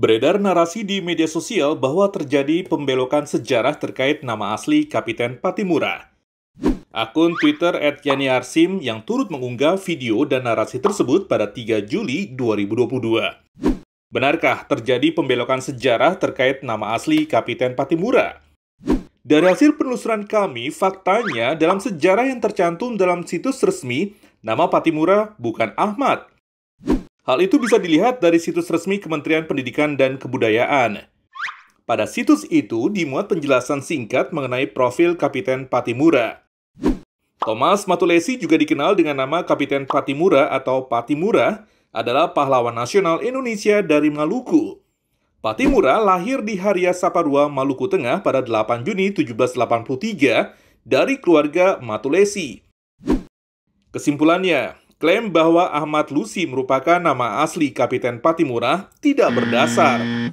Beredar narasi di media sosial bahwa terjadi pembelokan sejarah terkait nama asli Kapiten Patimura. Akun Twitter @yaniarsim yang turut mengunggah video dan narasi tersebut pada 3 Juli 2022. Benarkah terjadi pembelokan sejarah terkait nama asli Kapiten Patimura? Dari hasil penelusuran kami, faktanya dalam sejarah yang tercantum dalam situs resmi, nama Patimura bukan Ahmad, Hal itu bisa dilihat dari situs resmi Kementerian Pendidikan dan Kebudayaan. Pada situs itu dimuat penjelasan singkat mengenai profil Kapiten Patimura. Thomas Matulesi juga dikenal dengan nama Kapiten Patimura atau Patimura, adalah pahlawan nasional Indonesia dari Maluku. Patimura lahir di Haria Saparua, Maluku Tengah pada 8 Juni 1783 dari keluarga Matulesi. Kesimpulannya, Klaim bahwa Ahmad Lusi merupakan nama asli Kapiten Patimura tidak berdasar.